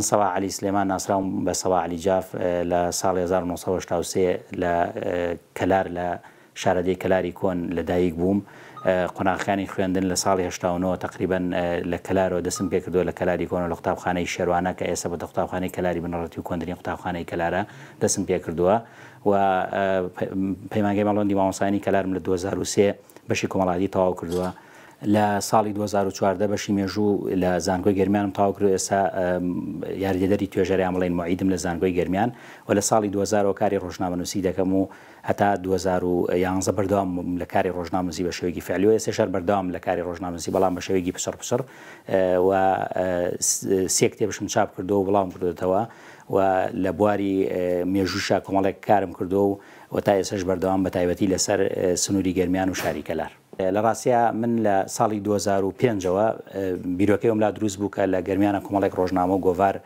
من سەوا علی سلێمان ناسراوم بە سەوا علی جااف لە ساڵ 1993 لە کەلار لە شارەدەی کەلاری کۆن لەدایک بووم قۆناخانی خوێندن لە ساڵی هشتاونەوە تقریبن لە کەلارەوە دەسم پێ کردو لە کەلاری کۆن لە قوتابخانەی شێوانە کە ئێستا بە دەقوتابخانەی کەلاری بنڕەتی و کۆندنی قوتابخانەی کەلارە دەسم پێ کردووە و پەیمانگەی مەڵۆندی مامۆسانی کەلارم لە 2023 بەشی کۆمەڵاتی تەواو کردووە لە ساڵی 2014 بەشی مێژوو لە زانگۆی گررمیانم تاوکرد ئێستا یاریدەری توێژەریان بڵین معیدم لە زانگۆی گررمیان و لە ساڵی 2000 کاری ڕۆژنامەنووسی دەکەم و هەتا 2011 بەردام لە کاری ڕۆژنامەزی بە شێوەیەکی فعلیۆ سێشار بەردام لە کاری ڕۆژنامەزی بەڵام بە شێوەیەکی پسەر پسەر و سێ کتێبشم چاپ کردو و بڵام کردێتەوە و لە بواری مێژوشە کۆمەڵێک کارم کردو و تا ئێسش بەردەوام بە تایبەتی لەسەر سنووری گررمیان و شاری کەلار لە ڕاستە من لە ساڵی 2005ەوە بیرۆکەی وملا دروست بووکە لە گەرمیانە کۆمەڵێک ڕۆژنامە و گۆڤار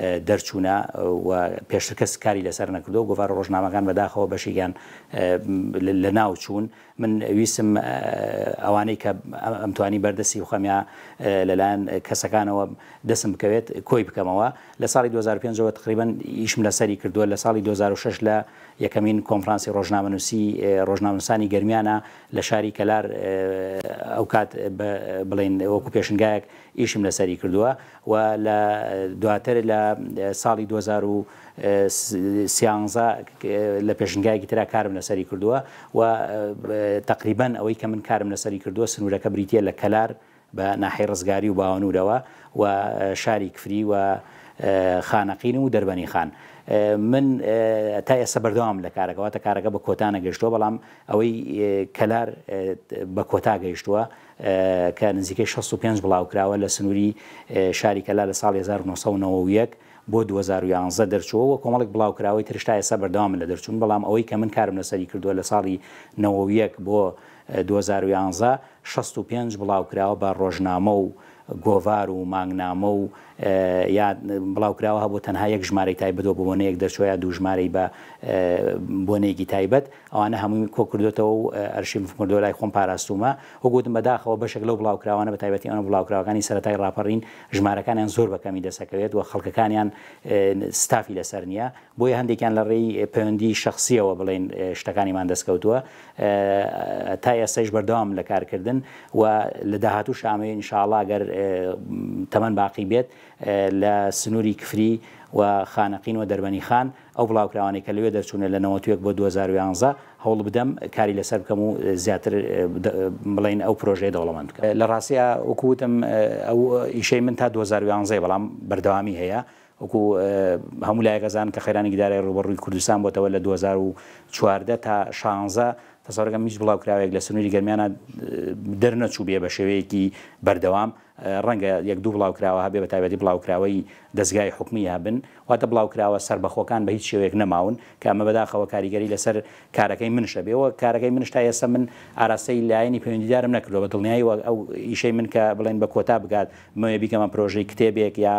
دەرچوونە پێشتر کەس کاری لەسەر نەکردو گوڤار ڕۆژنامەکان بەداخەوە بەشیگیان لە ناو چوون من ویسم ئەوانەی کە ئەمتوانی بەردەسی وخەمیا لەلایەن کەسەکانەوە دەسم بکەوێت کۆی بکەمەوە لە ساڵی 2005ەوە تقریبن ئیشم لەسەری کردووە لە ساڵی 2006 لە یەکەمین کۆنفرانسی ڕۆژنامەنووسی ڕۆژنامەسانی گرمیانە لە شاری کەلار ئەو کات بڵێن وەکو پێشنگایەک ئیشم لەسەری کردووە و لە دواتر لە ساڵی 2013 لە پێشنگایکی تررا کارم لەسەری کردووە و تقریبان ئەوەی کە من کارم لەسەری کردووە سنوورەکە بریتە لە کەلار بە ناحی ڕزگاری و باوەنورەوە و شاری کفری و خانەقین و دەربەنی خان. من تا ئێستا بەردەوام لە کارەکەەوەتە کارەکە بە کۆتانە گەشتووە بەڵام ئەوەی کەلار بە کۆتا گەیشتووە کە نزیکەی 65 بڵاوکراوە لە سنووری شاری کەلا لە ساڵ 1991 بۆ 2011 دەرچووەوە کۆمەڵک بڵاوکراوەی ترشتا ئێستا بەردەوام لە دەرچوون بەڵام ئەوەی کە من کارم لەسەری کردووە لە ساڵی 91 بۆ 2011 65 بڵاوکراوە بە ڕۆژنامە و گۆڤار و مانگنامە و یا بڵاوکراوە هەبوو تەنها یەک ژمارەی تایبەتەوە بۆنەیەک دەچۆە دوو ژمارەی بە بۆنێکی تایبەت ئەوانە هەمووی کۆکردوێتەوە و ئەرشیم فکردۆ لای خۆم پاراستومە وەگوتم بەداخەوە بەشێک لەو بڵاوکراوانە بە تایبەتی ئەمە بڵاوکراوەکانی سەتای ڕاپەڕین ژمارەکانیان زۆر بەکەمی دەسەکەوێت و خەڵکەکانیان ستافی لەسەر نییە بۆیە هەندێکیان لە ڕێی پەیوەندی شخصیەوە بڵێن شتەکانیمان دەستکەوتووە تا ئێستش بەردەوام لە کارکردن و لە داهاتوو شامەیە انشاءڵاگەر تەمەەن باقی بێت لە سنووری کفری و خانەقین و دەربەنی خان ئەو بڵاوکراوانێک کە لەوێ دەرچوونە لە 90 بۆ 2011 هەوڵ بدەم کاری لەسەر بکەم و زیاتر بڵین ئەو پرۆژێ دەوڵەمەند لە ڕاستە وکوتم ئەو ئیشەی من تا 2011 بەڵام بەردەوامی هەیە. وەکو هەموو لایەکەزان کە خێرانی دارای ڕوبڕووی کوردستان بۆتەوە لە 2014 تا 16 تەسەڕگەم میش بڵاوکراوێک لە سنووری گەرمیانە دەرنەچوو بێ بە شێوەیەکی بەردەوام ڕەنگە یەک دوو بڵاوکراوە هەبێ بە تایبەتی بڵاوکراوەی دەستگای حکومی هابن واتە بڵاوکراوە سربەخۆکان بە هیچ شێوێک نەماون کە ئەمە بەداخەوە کاریگەری لەسەر کارەکەی منشە بێەوە کارەکەی منشتا ئێستا من ئاراسەی لایەنی پەیوەندیدارم نەکردەوە بە دڵنیایی ئەو ئیشەی من کە بڵێن بە کۆتا بگات مێ بیکەمە پرۆژەی کتێبێک یا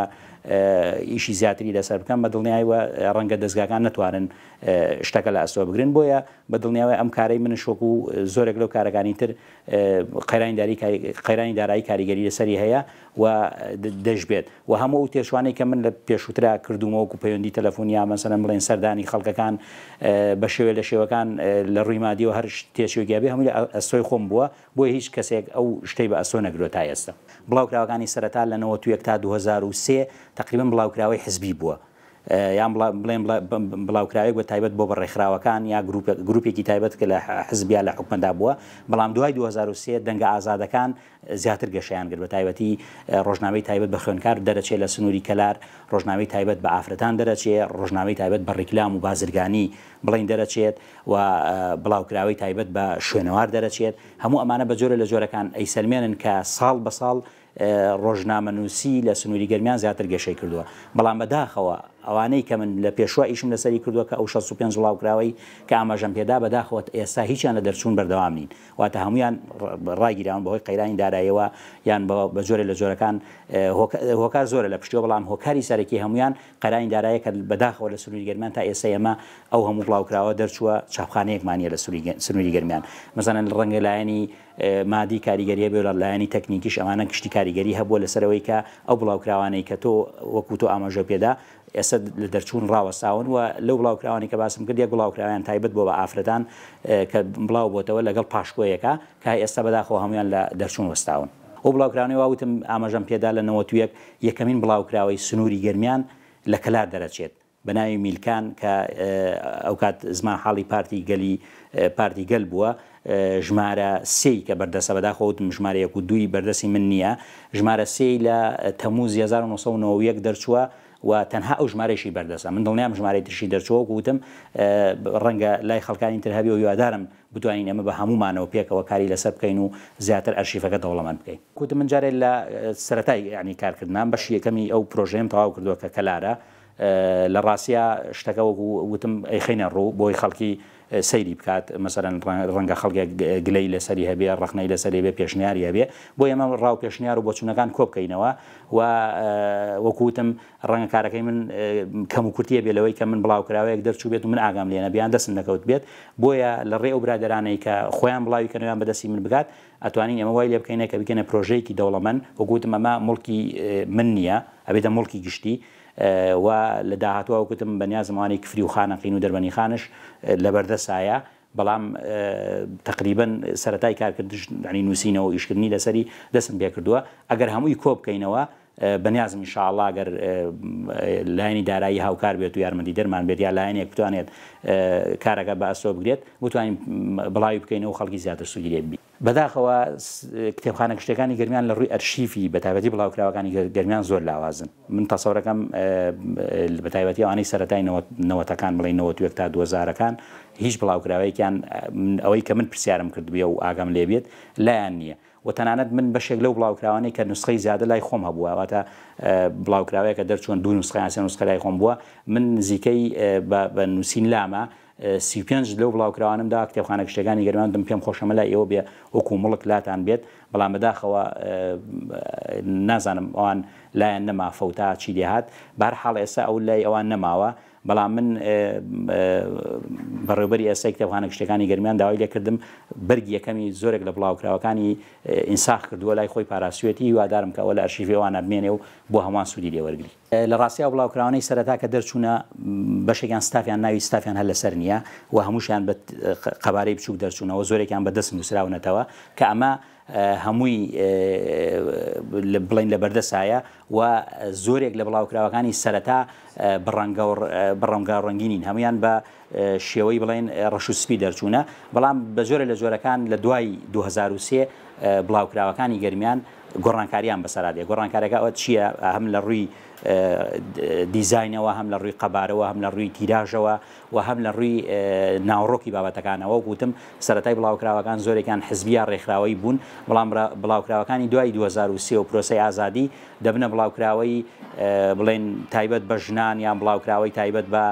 ئیشی زیاتری لەسەر بکەم بە دڵنیاییوە ڕەنگە دەستگاکان نتوانن شتەکە لە ئەسۆ بگرن بۆیە بە دڵنیاوی ئەم کارەی من بێنە شۆک و زۆرێک لەو کارەکانی تر قەیرانی دارایی کاریگەری لەسەری هەیە و دەشبێت و هەموو تێشوانێک کە من لە پێشوترا کردومەوەکو پەیوەندی تەلەفۆنیا مەسەرم بڵێن سەردانی خەڵکەکان بە شێوێ لە شێوەکان لە ڕووی مادیەوە هەر تێشوێکیابێ هەمووی ئەسۆی خۆم بووە بۆ هیچ کەسێک ئەو شتەی بە ئەسۆ نەگرۆ تا ئێستا بڵاوکراوەکانی سەرەتا لە 90 تا 2023 تقریبا بڵاوکراوەی حزبی بووە یان بڵێن بڵاوکراوێک بە تایبەت بۆ بەڕێکخراوەکان یا گروپێکی تایبەت کە لە حزبیا لە حکومەدا بووە بەڵام دوای 2023 دەنگە ئازادەکان زیاتر گەشیان کرد بە تایبەتی ڕۆژنامەی تایبەت بە خوێنکار دەرەچێت لە سنووری کەلار ڕۆژنامەی تایبەت بە ئافرەتان دەرەچێت ڕۆژنامەی تایبەت بە ڕیکلام و بازرگانی بڵین دەرەچێت و بڵاوکراوی تایبەت بە شوێنەوار دەرەچێت هەموو ئەمانە بە جۆرە لە جۆرەکان ئەیسەلمێنن کە ساڵ بە ساڵ ڕۆژنامە نووسی لە سنووری گەرمیان زیاتر گەشەی کردووە بەڵام بەداخەوە ئەوانەی کە من لە پێشوە ئیشم لەسەری کردووە کە ئەو 65 وڵاوکراوەی کە ئاماژەم پێدا بەداخەوەت ئێستا هیچیان لە دەرچوون بەردەوام نین واتە هەمویان ڕاگیران بەهۆی قەیرانی دارایەوە یان بە زۆرە لە زۆرەکان هۆکار زۆرە لە پشتی بەڵام هۆکاری سەرەکی هەمویان قەرانی دارایە کە بەداخەوە لە سنووری گەرمان تا ئێسا ئێمە ئەو هەموو بڵاوکراوە دەرچووە چاپخانەیەکمانە لە سنووری گەرمیان مەزانن ڕەنگە لایەنی مادی کاریگەریە بێ لایەنی تەکنیکیش ئەمانە کشتی کاریگەری هەبووە لەسەرەوەی کە ئەو بڵاوکراوانەی کە تۆ وەکو تۆ ئاماژە پێدا ئێستا لە دەرچوون ڕاوەساون و لەو بڵاوکراوانی کە باسم کردی گوڵاوکراوان تایبەت بۆ بە ئافرەتان کە بڵاو بۆتەوە لەگەڵ پاشکۆیەکە کە ئێستا بەداخۆ هەمویان لە دەرچوون وەستاون ئەو بڵاوکراوانی واوتم ئاماژەم پێدا لە نەوەتویەک یەکەمین بڵاوکراوەی سنووری گرمیان لە کەلار دەرەچێت بەناوی میلکان کە ئەو کات زمان حاڵی پارتی گەلی پارتی گەل بووە ژمارە سی کە بەردەسە بەداخەوتم ژمارەیەک و دووی بەردەسی من نییە ژمارە سی لە تەموز 1991 دەرچووە و تەنها ئەو ژمارەشی بەردەسە من دڵنیام ژمارەی ترشی دەرچوە گوتم ڕەنگە لای خەڵکانی ترهبی و یوادارم بتوانین ئەمە بە هەمومانەوە پێکەوە کاری لەسەر بکەین و زیاتر ئەرشیفەکە دەوڵەمان بکەین کوتم من جارێک لە سەتای ینی کارکردنام بەش یەکەمی ئەو پرۆژێم تەواو کردووە کە کەلارە لە ڕاستە شتەکە وەکو وتم ئەیخینە ڕوو بۆی خەڵکی سەیری بکات مەسەرەن ڕەنگە خەڵکێک گلەی لەسەری هەبێ ڕخنەی لەسەری بێ پێشنیاری هەبێ بۆ ئێمە ڕاو پێشنیار و بۆچوونەکان کۆ بکەینەوە و وەکوتم ڕەنگە کارەکەی من کەم و کورتیە بێلەوەی کە من بڵاوکراوەیەک دەرچوو بێت و من ئاگام لێنە بیان دەستم نەکەوت بێت بۆیە لە ڕێ و برادرانەی کە خۆیان بڵاویکەنەوەیان بەدەستی من بگات ئەتوانین ئەمە وای لێ بکەینە کە بکەنە پرۆژەیەکی دەوڵەمەن وەگوتم ئەمە مڵکی من نییە ئەبێتە مڵکی گشتی و لە داهاتوە وکتم بەنیا زمانی کفری و خانەقین و دەربنی خانش لە بەردەسایە بەڵام تقریبن سەتای کارکردنی نووسینەوە ئیشکردنی لەسەری دەسم پێ کردووە ئەگەر هەمووی کۆ بکەینەوە بەنیازم شاءله گەر لاینی دارایی هاوکار بێت و یارمەدی دەرمان بێت یا لاینێک بتوانێت کارەکە بە ئەسۆ بگرێت وتوانین بڵاوی بکەینەوە خەڵکی زیاتر سوگیرێت بی. بەداخەوە کتێبخانە کشتەکانی گرمیان لە ڕووی ئەرشیفی بەتابەتی بڵاوکراوەکانی گرمیان زۆر لاوازن من تەسەورەکەم بەتایبەتی ئەوانەی سەتای نەوەتەکان بڵێ نەوە توێک تا دوزارەکان هیچ بڵاوکراوەیەکیان ئەوەی کە من پرسیارم کردوێ و ئاگام لێبێت لایەن نییە. و تەنانەت من بەشێک لەو بڵاوکراوانەی کە نوسخی زیادە لای خۆم هەبووە واتە بڵاوکراوەیە کە دەرچوون دوو نوسخیانسە نوسخە لای خۆم بووە من نزیکەی بە نووسین لامە سیپنج لەو بڵاوکراوانمدا کتێبخانە شتەکانی گەرمان دم پێم خۆشەمە لای ئێوە بێ وەکو مڵک لاتان بێت بەڵام بەداخەوە نازانم ئەوان لایەن نەما فەوتا چی دێهات بار حاڵ ئێستا ئەو لای ئەوان نەماوە بەڵام من بەڕێبەری ئەسە کتێبخانە شتەکانی گەرمیان داوای لێکردم بەرگ یەکەمی زۆرێک لە بڵاوکراوەکانی ئینساخ کردووە لای خۆی پاراسوێتی وادارم کەەوە لە ئەرشیفێوانە بمێنێ و بۆ هەمان سوودی لێوەرگری لە ڕاستیا بڵاوکراوانەی سەرەتا کە دەرچوونە بەشێکیان ستافیان ناوی ستافیان هەر لەسەر نییە و هەمووشیان بە قەبارەی بچوک دەرچوونەوە زۆرێکیان بەدەست نووسراونەتەوە کە ئەمە هەمووی بڵین لە بەردەسایە و زۆرێک لە بڵاوکراوەکانی سەرەتا بڕەنگە ڕنگینین هەمویان بە شێوەی بڵین ڕەشوسپی دەرچوونە بەڵام بە زۆرە لە زۆرەکان لە دوای 2023 بڵاوکراوەکانی گەرمیان گۆڕانکاریان بەسەرادێ گۆڕانکارەکە ئەوە چییە هەم لە ڕووی دیزینەوە هەم لە ڕووی قەبارەوە هەم لە ڕووی تیراژەوە و هەم لە ڕووی ناوڕۆکی بابەتەکانەوە گوتم سەتای بڵاوکراوەکان زۆرێکان حزبیا ڕێکخراوەی بوون بەڵام بڵاوکراوەکانی دوای 2023 و پرۆسی ئازادی دەبنە بڵاوکراوەی بڵێن تایبەت بە ژنان یان بڵاوکراوەی تایبەت بە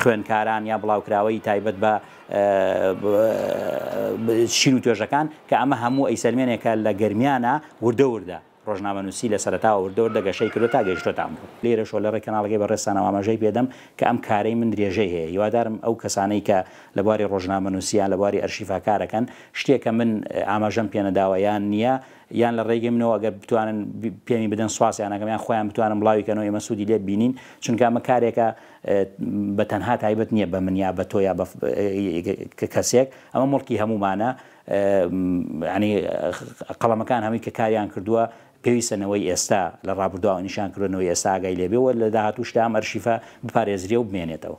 خوێنکاران یا بڵاوکراوەی تایبەت بە شیر و توێژەکان کە ئەمە هەموو ئەیسەلمێنێکە لە گرمیانە وردەوردا ڕۆژنامە نووسی لە سەرتاوە وردەوە دەگەشەی کرد تا گەیشتۆتان بوو لێرە شۆلەڕێ کەناڵگەی بە ڕێستانەوامەژەی پێدەم کە ئەم کارەی من درێژەی هەیە یوادارم ئەو کەسانەی کە لە بواری ڕۆژنامە نووسیان لە بواری ئەرشیفاکارەکەن شتێکە من ئاماژەم پێنەداوەیان نییە یان لە ڕێگەی منەوە ئەگەر بتوانن پێمی بدەن سواسیانەکەم یان خۆیان بتوانم بڵاویکەنەوە ئمە سوودی لێ بینین چونکەمە کارێکە بە تەنها تایبەت نییە بە منیا بە تۆ یا کەسێک ئەمە مڵکی هەمومانە ینی قەڵەمەکان هەمووی کە کاریان کردووە پێویستنەوەی ئێستا لە ڕابردووە نیشان کردنەوەی ئێستاگای لێبێەوە لە داهاتوشتا مەرشیفە بپارێزریە و بمێنێتەوە.